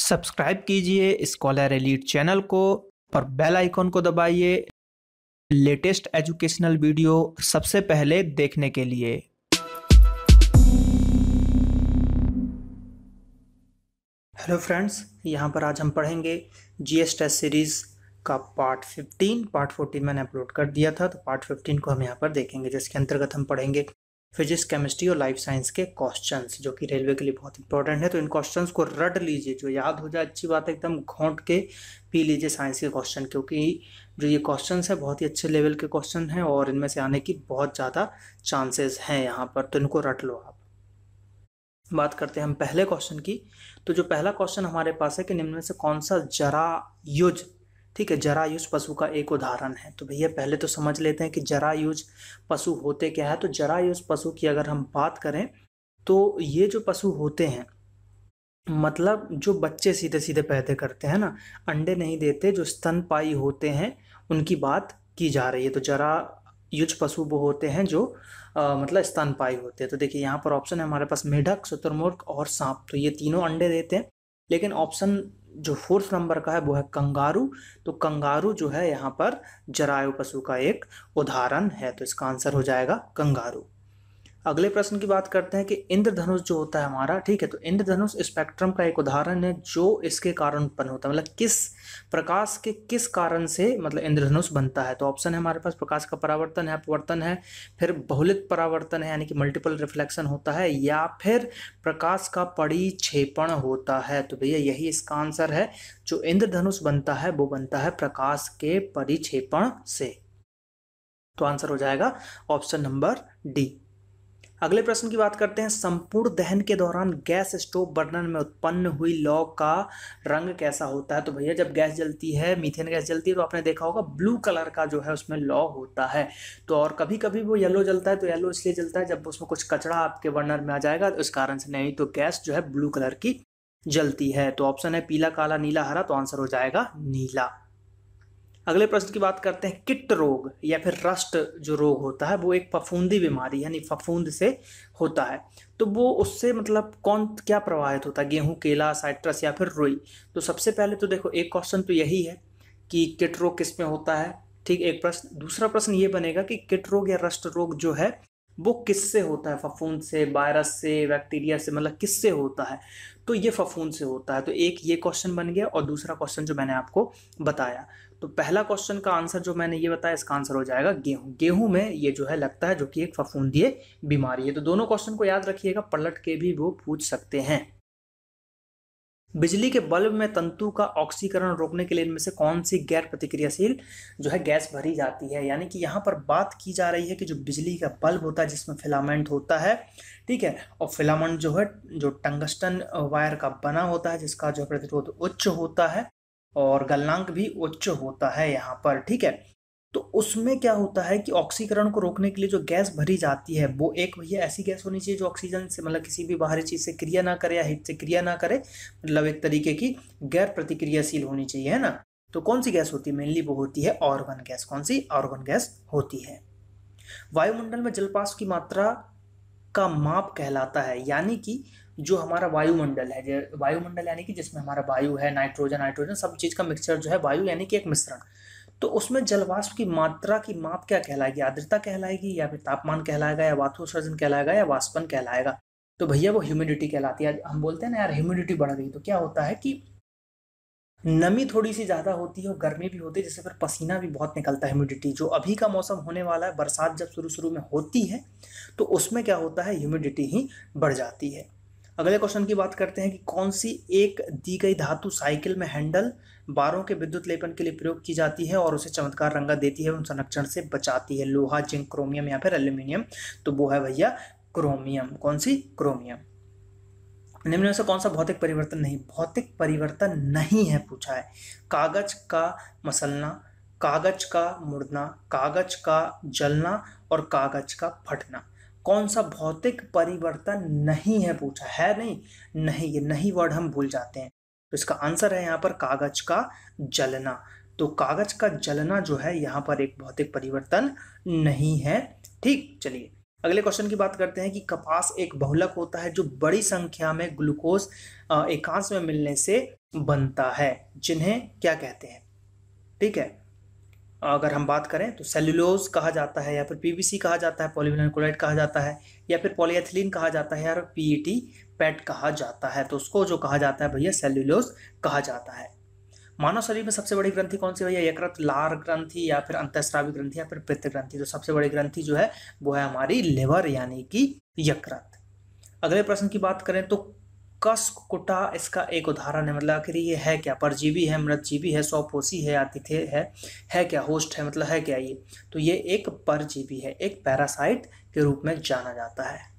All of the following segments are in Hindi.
सब्सक्राइब कीजिए स्कॉलर एलीट चैनल को और बेल आइकॉन को दबाइए लेटेस्ट एजुकेशनल वीडियो सबसे पहले देखने के लिए हेलो फ्रेंड्स यहां पर आज हम पढ़ेंगे जी एस टेस्ट सीरीज़ का पार्ट 15 पार्ट 14 मैंने अपलोड कर दिया था तो पार्ट 15 को हम यहाँ पर देखेंगे जिसके अंतर्गत हम पढ़ेंगे फिजिक्स केमिस्ट्री और लाइफ साइंस के क्वेश्चंस जो कि रेलवे के लिए बहुत इंपॉर्टेंट है तो इन क्वेश्चंस को रट लीजिए जो याद हो जाए अच्छी बात है एकदम घोंट के पी लीजिए साइंस के क्वेश्चन क्योंकि जो ये क्वेश्चन है बहुत ही अच्छे लेवल के क्वेश्चन हैं और इनमें से आने की बहुत ज़्यादा चांसेस हैं यहाँ पर तो इनको रट लो आप बात करते हैं हम पहले क्वेश्चन की तो जो पहला क्वेश्चन हमारे पास है कि निम्न में से कौन सा जरा युज ठीक है जरायुज पशु का एक उदाहरण है तो भैया पहले तो समझ लेते हैं कि जरायुज पशु होते क्या है तो जरायुज पशु की अगर हम बात करें तो ये जो पशु होते हैं मतलब जो बच्चे सीधे सीधे पैदे करते हैं ना अंडे नहीं देते जो स्तनपाई होते हैं उनकी बात की जा रही है तो जरा युज पशु वो होते हैं जो आ, मतलब स्तनपाई होते हैं तो देखिए यहाँ पर ऑप्शन है हमारे पास मेढक शुतुरमुर्ग और सांप तो ये तीनों अंडे देते हैं लेकिन ऑप्शन जो फोर्थ नंबर का है वो है कंगारू तो कंगारू जो है यहाँ पर जरायु पशु का एक उदाहरण है तो इसका आंसर हो जाएगा कंगारू अगले प्रश्न की बात करते हैं कि इंद्रधनुष जो होता है हमारा ठीक है तो इंद्रधनुष स्पेक्ट्रम का एक उदाहरण है जो इसके कारण उत्पन्न होता है मतलब किस प्रकाश के किस कारण से मतलब इंद्रधनुष बनता है तो ऑप्शन है हमारे पास प्रकाश का परावर्तन है अपवर्तन है फिर बहुलित परावर्तन है यानी कि मल्टीपल रिफ्लेक्शन होता है या फिर प्रकाश का परिक्षेपण होता है तो भैया यही इसका आंसर है जो इंद्रधनुष बनता है वो बनता है प्रकाश के परिक्षेपण से तो आंसर हो जाएगा ऑप्शन नंबर डी अगले प्रश्न की बात करते हैं संपूर्ण दहन के दौरान गैस स्टोव बर्नर में उत्पन्न हुई लौ का रंग कैसा होता है तो भैया जब गैस जलती है मीथेन गैस जलती है तो आपने देखा होगा ब्लू कलर का जो है उसमें लौ होता है तो और कभी कभी वो येलो जलता है तो येलो इसलिए जलता है जब उसमें कुछ कचरा आपके बर्नर में आ जाएगा तो इस कारण से नहीं तो गैस जो है ब्लू कलर की जलती है तो ऑप्शन है पीला काला नीला हरा तो आंसर हो जाएगा नीला अगले प्रश्न की बात करते हैं किट रोग या फिर रस्ट जो रोग होता है वो एक फफूंदी बीमारी यानी फफूंद से होता है तो वो उससे मतलब कौन क्या प्रभावित होता है गेहूँ केला साइट्रस या फिर रुई तो सबसे पहले तो देखो एक क्वेश्चन तो यही है कि किट रोग किस में होता है ठीक एक प्रश्न दूसरा प्रश्न ये बनेगा कि किट रोग या रस्ट रोग जो है वो किससे होता है फफूंद से वायरस से बैक्टीरिया से मतलब किससे होता है तो ये फफूंद से होता है तो एक ये क्वेश्चन बन गया और दूसरा क्वेश्चन जो मैंने आपको बताया तो पहला क्वेश्चन का आंसर जो मैंने ये बताया इसका आंसर हो जाएगा गेहूं गेहूं में ये जो है लगता है जो कि एक फफूंदी बीमारी है तो दोनों क्वेश्चन को याद रखिएगा पलट के भी वो पूछ सकते हैं बिजली के बल्ब में तंतु का ऑक्सीकरण रोकने के लिए इनमें से कौन सी गैर प्रतिक्रियाशील जो है गैस भरी जाती है यानी कि यहाँ पर बात की जा रही है कि जो बिजली का बल्ब होता है जिसमें फिलामेंट होता है ठीक है और फिलामेंट जो है जो टंगस्टन वायर का बना होता है जिसका जो प्रतिरोध उच्च होता है और गलनांक भी उच्च होता है यहाँ पर ठीक है तो उसमें क्या होता है कि ऑक्सीकरण को रोकने के लिए जो गैस भरी जाती है वो एक भैया ऐसी गैस होनी चाहिए जो ऑक्सीजन से मतलब किसी भी बाहरी चीज़ से क्रिया ना करे या हित से क्रिया ना करे मतलब एक तरीके की गैर प्रतिक्रियाशील होनी चाहिए है ना तो कौन सी गैस होती है मेनली वो होती है ऑर्गन गैस कौन सी ऑर्गन गैस होती है वायुमंडल में जलपाश की मात्रा का माप कहलाता है यानी कि जो हमारा वायुमंडल है वायुमंडल यानी कि जिसमें हमारा वायु है नाइट्रोजन नाइट्रोजन सब चीज़ का मिक्सचर जो है वायु यानी कि एक मिश्रण तो उसमें जलवाष्प की मात्रा की माप क्या कहलाएगी आर्द्रता कहलाएगी या फिर तापमान कहलाएगा या वातुसर्जन कहलाएगा या वाष्पन कहलाएगा तो भैया वो ह्यूमिडिटी कहलाती है हम बोलते हैं ना यार ह्यूमिडिटी बढ़ गई तो क्या होता है कि नमी थोड़ी सी ज़्यादा होती है और गर्मी भी होती है जिससे फिर पसीना भी बहुत निकलता है ह्यूमिडिटी जो अभी का मौसम होने वाला है बरसात जब शुरू शुरू में होती है तो उसमें क्या होता है ह्यूमिडिटी ही बढ़ जाती है अगले क्वेश्चन की बात करते हैं कि कौन सी एक दी गई धातु साइकिल में हैंडल बारों के विद्युत लेपन के लिए प्रयोग की जाती है और उसे चमत्कार रंगा देती है उन संरक्षण से बचाती है लोहा जिंक क्रोमियम या फिर एल्यूमिनियम तो वो है भैया क्रोमियम कौन सी क्रोमियम निम्न से कौन सा भौतिक परिवर्तन नहीं भौतिक परिवर्तन नहीं है पूछा है कागज का मसलना कागज का मुड़ना कागज का जलना और कागज का फटना कौन सा भौतिक परिवर्तन नहीं है पूछा है नहीं नहीं ये नहीं वर्ड हम भूल जाते हैं तो इसका आंसर है यहाँ पर कागज का जलना तो कागज का जलना जो है यहाँ पर एक भौतिक परिवर्तन नहीं है ठीक चलिए अगले क्वेश्चन की बात करते हैं कि कपास एक बहुलक होता है जो बड़ी संख्या में ग्लूकोज एकांश में मिलने से बनता है जिन्हें क्या कहते हैं ठीक है अगर हम बात करें तो सेल्यूलोज कहा जाता है या फिर पीवीसी कहा जाता है पॉलीविनल क्लोराइड कहा जाता है या फिर पॉलीएथिलीन कहा जाता है और पीईटी पैट कहा जाता है तो उसको जो कहा जाता है भैया सेल्यूलोज कहा जाता है मानव शरीर में सबसे बड़ी ग्रंथि कौन सी भैया यकृत लार ग्रंथि या फिर अंतस्रावी ग्रंथि या फिर पित्त ग्रंथि तो सबसे बड़ी ग्रंथि जो है वो है हमारी लिवर यानी कि यकृत अगले प्रश्न की बात करें तो कुटा इसका एक उदाहरण है मतलब आखिर ये है क्या परजीवी है मृतजीवी है सौपोषी है आतिथ्य है है क्या होस्ट है मतलब है क्या ये तो ये एक परजीवी है एक पैरासाइट के रूप में जाना जाता है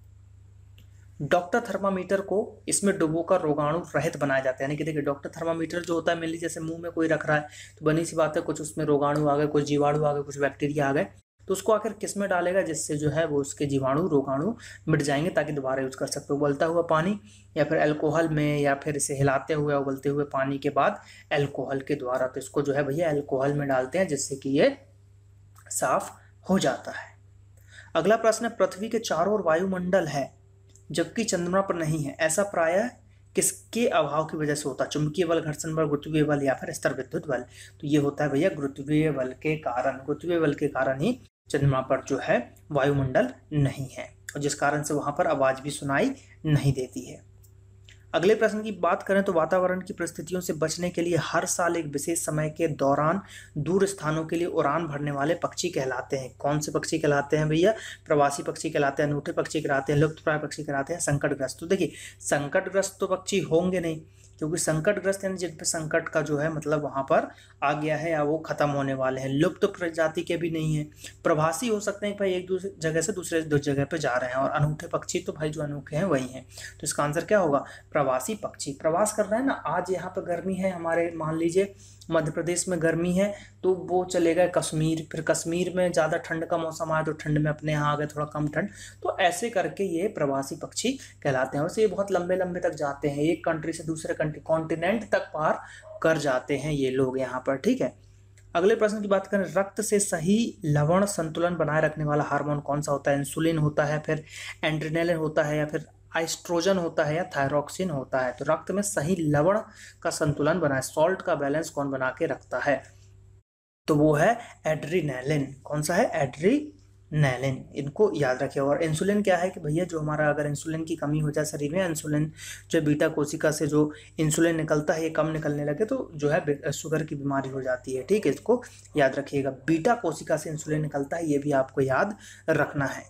डॉक्टर थर्मामीटर को इसमें डुबो कर रोगाणु रहित बनाया जाता है यानी कि देखिए डॉक्टर थर्मामीटर जो होता है मेनली जैसे मुंह में कोई रख रहा है तो बनी सी बात है कुछ उसमें रोगाणु आ गए कुछ जीवाणु आ गए कुछ बैक्टीरिया आ गए तो उसको आखिर किस में डालेगा जिससे जो है वो उसके जीवाणु रोगाणु मिट जाएंगे ताकि दोबारा यूज़ कर सकते हो उबलता हुआ पानी या फिर एल्कोहल में या फिर इसे हिलाते हुए उबलते हुए पानी के बाद एल्कोहल के द्वारा तो इसको जो है भैया एल्कोहल में डालते हैं जिससे कि ये साफ हो जाता है अगला प्रश्न है पृथ्वी के चारों ओर वायुमंडल है जबकि चंद्रमा पर नहीं है ऐसा प्रायः किसके अभाव की वजह से होता है चुंबकीय बल घर्षण बल गुरुत्वीय बल या फिर स्तर विद्युत बल तो ये होता है भैया गुरुत्वीय बल के कारण गुरुत्वीय बल के कारण ही चंद्रमा पर जो है वायुमंडल नहीं है और जिस कारण से वहाँ पर आवाज़ भी सुनाई नहीं देती है अगले प्रश्न की बात करें तो वातावरण की परिस्थितियों से बचने के लिए हर साल एक विशेष समय के दौरान दूर स्थानों के लिए उड़ान भरने वाले पक्षी कहलाते हैं कौन से पक्षी कहलाते हैं भैया प्रवासी पक्षी कहलाते हैं अनूठे पक्षी कहलाते हैं लुप्तप्राय पक्षी कहलाते हैं संकटग्रस्त तो देखिए संकटग्रस्त तो पक्षी होंगे नहीं क्योंकि संकटग्रस्त यानी जिन पर संकट का जो है मतलब वहाँ पर आ गया है या वो ख़त्म होने वाले हैं लुप्त तो प्रजाति के भी नहीं है प्रभासी हो सकते हैं भाई एक दूसरे जगह से दूसरे जगह पर जा रहे हैं और अनूठे पक्षी तो भाई जो अनूठे हैं वही हैं तो इसका आंसर क्या होगा प्रवासी पक्षी प्रवास कर रहे हैं ना आज यहाँ पर गर्मी है हमारे मान लीजिए मध्य प्रदेश में गर्मी है तो वो चले गए कश्मीर फिर कश्मीर में ज़्यादा ठंड का मौसम आया तो ठंड में अपने यहाँ आ गए थोड़ा कम ठंड तो ऐसे करके ये प्रवासी पक्षी कहलाते हैं वैसे ये बहुत लंबे लंबे तक जाते हैं एक कंट्री से दूसरे कंट्री कॉन्टिनेंट तक पार कर जाते हैं ये लोग यहाँ पर ठीक है अगले प्रश्न की बात करें रक्त से सही लवण संतुलन बनाए रखने वाला हार्मोन कौन सा होता है इंसुलिन होता है फिर एंड्रीनेलिन होता है या फिर आइस्ट्रोजन होता है या थायरोक्सिन होता है तो रक्त में सही लवण का संतुलन बनाए सॉल्ट का बैलेंस कौन बना के रखता है तो वो है एड्रीनैलिन कौन सा है एड्री नैलिन इनको याद रखिए और इंसुलिन क्या है कि भैया जो हमारा अगर इंसुलिन की कमी हो जाए शरीर में इंसुलिन जो बीटा कोशिका से जो इंसुलिन निकलता है ये कम निकलने लगे तो जो है शुगर की बीमारी हो जाती है ठीक है इसको याद रखिएगा बीटा कोशिका से इंसुलिन निकलता है ये भी आपको याद रखना है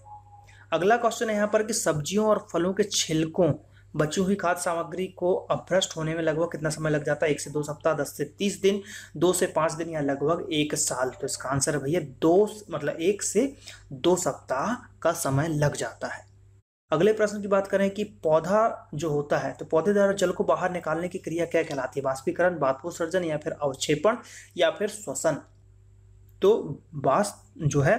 अगला क्वेश्चन है यहाँ पर कि सब्जियों और फलों के छिलकों बची हुई खाद्य सामग्री को अभ्रष्ट होने में लगभग कितना समय लग जाता है एक से दो सप्ताह दस से तीस दिन दो से पाँच दिन या लगभग एक साल तो इसका आंसर है भैया दो मतलब एक से दो सप्ताह का समय लग जाता है अगले प्रश्न की बात करें कि पौधा जो होता है तो पौधे द्वारा जल को बाहर निकालने की क्रिया क्या कहलाती है वाष्पीकरण बात्पोत्सर्जन या फिर अवक्षेपण या फिर श्वसन तो बास जो है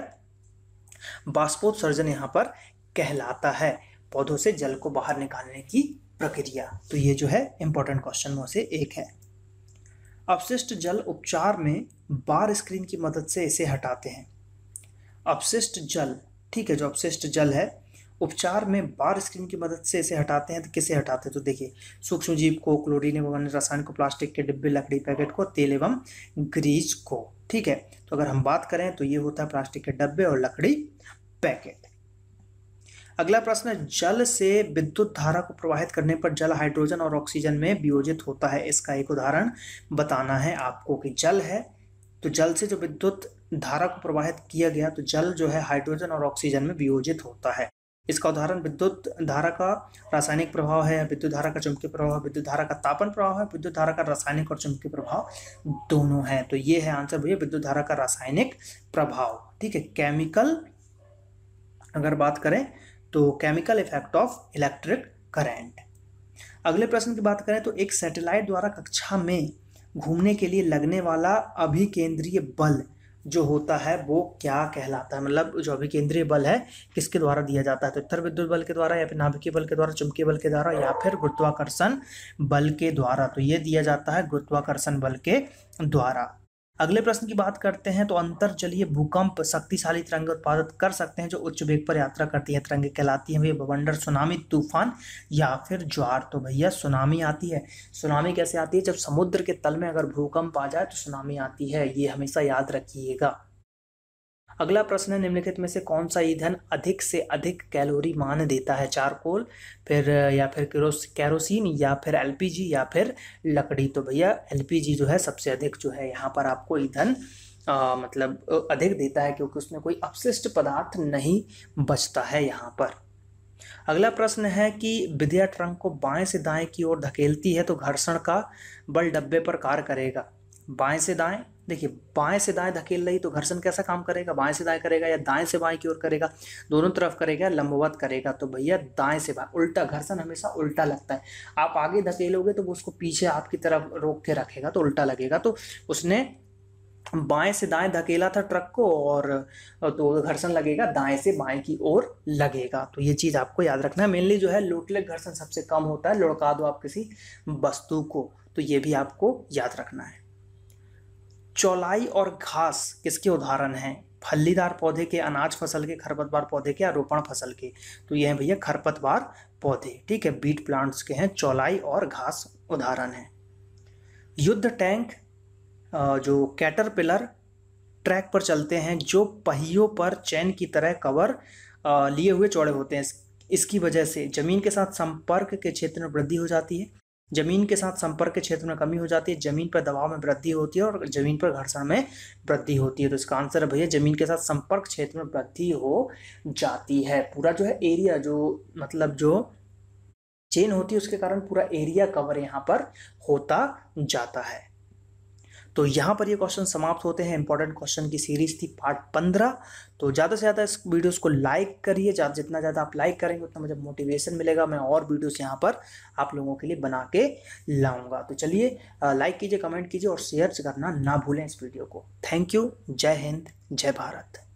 बाष्पोत्सर्जन यहाँ पर कहलाता है पौधों से जल को बाहर निकालने की प्रक्रिया तो ये जो है इंपॉर्टेंट क्वेश्चन में से एक है अपशिष्ट जल उपचार में बार स्क्रीन की मदद से इसे हटाते हैं अपशिष्ट जल ठीक है जो अपशिष्ट जल है उपचार में बार स्क्रीन की मदद से इसे हटाते हैं तो किसे हटाते हैं तो देखिए सूक्ष्म जीव को क्लोरीन एवं अन्य रसायन को प्लास्टिक के डिब्बे लकड़ी पैकेट को तेल एवं ग्रीज को ठीक है तो अगर हम बात करें तो ये होता है प्लास्टिक के डब्बे और लकड़ी पैकेट अगला प्रश्न जल से विद्युत धारा को प्रवाहित करने पर जल हाइड्रोजन और ऑक्सीजन में वियोजित होता है इसका एक उदाहरण बताना है आपको कि जल है तो जल से जो विद्युत धारा को प्रवाहित किया गया तो जल जो है हाइड्रोजन और ऑक्सीजन में वियोजित होता है इसका उदाहरण विद्युत धारा का रासायनिक प्रभाव है विद्युत धारा का चुंबकीय प्रभाव है विद्युत धारा का तापन प्रभाव है विद्युत धारा का रासायनिक और चुंबकीय प्रभाव दोनों है तो ये है आंसर भैया विद्युत धारा का रासायनिक प्रभाव ठीक है केमिकल अगर बात करें तो chemical effect of electric current अगले प्रश्न की बात करें तो एक सैटेलाइट द्वारा कक्षा में घूमने के लिए लगने वाला अभिकेंद्रीय बल जो होता है वो क्या कहलाता है मतलब जो अभी केंद्रीय बल है किसके द्वारा दिया जाता है तो उत्तर विद्युत बल के द्वारा या फिर नाभिकीय बल के द्वारा चुंबकीय बल के द्वारा या फिर गुरुत्वाकर्षण बल के द्वारा तो ये दिया जाता है गुरुत्वाकर्षण बल के द्वारा अगले प्रश्न की बात करते हैं तो अंतर जलीय भूकंप शक्तिशाली तिरंगे उत्पादित कर सकते हैं जो उच्च वेग पर यात्रा करती है तिरंगे कहलाती है भैया बवंडर सुनामी तूफान या फिर ज्वार तो भैया सुनामी आती है सुनामी कैसे आती है जब समुद्र के तल में अगर भूकंप आ जाए तो सुनामी आती है ये हमेशा याद रखिएगा अगला प्रश्न है निम्नलिखित में से कौन सा ईंधन अधिक से अधिक कैलोरी मान देता है चारकोल फिर या फिर कैरोसिन या फिर एलपीजी या फिर लकड़ी तो भैया एलपीजी जो है सबसे अधिक जो है यहाँ पर आपको ईंधन मतलब अधिक देता है क्योंकि उसमें कोई अपशिष्ट पदार्थ नहीं बचता है यहाँ पर अगला प्रश्न है कि विद्या ट्रंक को बाएं से दाएं की ओर धकेलती है तो घर्षण का बल डब्बे पर कार्य करेगा बाएं से दाएं देखिए बाएं से दाएं धकेल रही तो घर्षण कैसा काम करेगा बाएं से दाएं करेगा या दाएं से बाएं की ओर करेगा दोनों तरफ करेगा लंबवत करेगा तो भैया दाएं से बाएं उल्टा घर्षण हमेशा उल्टा लगता है आप आगे धकेलोगे तो वो उसको पीछे आपकी तरफ रोक के रखेगा तो उल्टा लगेगा तो उसने बाएं से दाएं धकेला था ट्रक को और तो घर्षण लगेगा दाएं से बाएं की ओर लगेगा तो ये चीज़ आपको याद रखना है मेनली जो है लोटले घर्षण सबसे कम होता है लुढ़का दो आप किसी वस्तु को तो ये भी आपको याद रखना है चौलाई और घास किसके उदाहरण हैं फलीदार पौधे के अनाज फसल के खरपतवार पौधे के या रोपण फसल के तो ये हैं भैया खरपतवार पौधे ठीक है बीट प्लांट्स के हैं चौलाई और घास उदाहरण हैं युद्ध टैंक जो कैटरपिलर ट्रैक पर चलते हैं जो पहियों पर चैन की तरह कवर लिए हुए चौड़े होते हैं इसकी वजह से ज़मीन के साथ संपर्क के क्षेत्र में वृद्धि हो जाती है जमीन के साथ संपर्क के क्षेत्र में कमी हो जाती है जमीन पर दबाव में वृद्धि होती है और जमीन पर घर्षण में वृद्धि होती है तो इसका आंसर भैया जमीन के साथ संपर्क क्षेत्र में वृद्धि हो जाती है पूरा जो है एरिया जो मतलब जो चेन होती है उसके कारण पूरा एरिया कवर यहाँ पर होता जाता है तो यहाँ पर ये क्वेश्चन समाप्त होते हैं इंपॉर्टेंट क्वेश्चन की सीरीज थी पार्ट पंद्रह तो ज़्यादा से ज़्यादा इस वीडियोस को लाइक करिए जितना ज़्यादा आप लाइक करेंगे उतना मुझे मोटिवेशन मिलेगा मैं और वीडियोस यहाँ पर आप लोगों के लिए बना के लाऊंगा तो चलिए लाइक कीजिए कमेंट कीजिए और शेयर करना ना भूलें इस वीडियो को थैंक यू जय हिंद जय भारत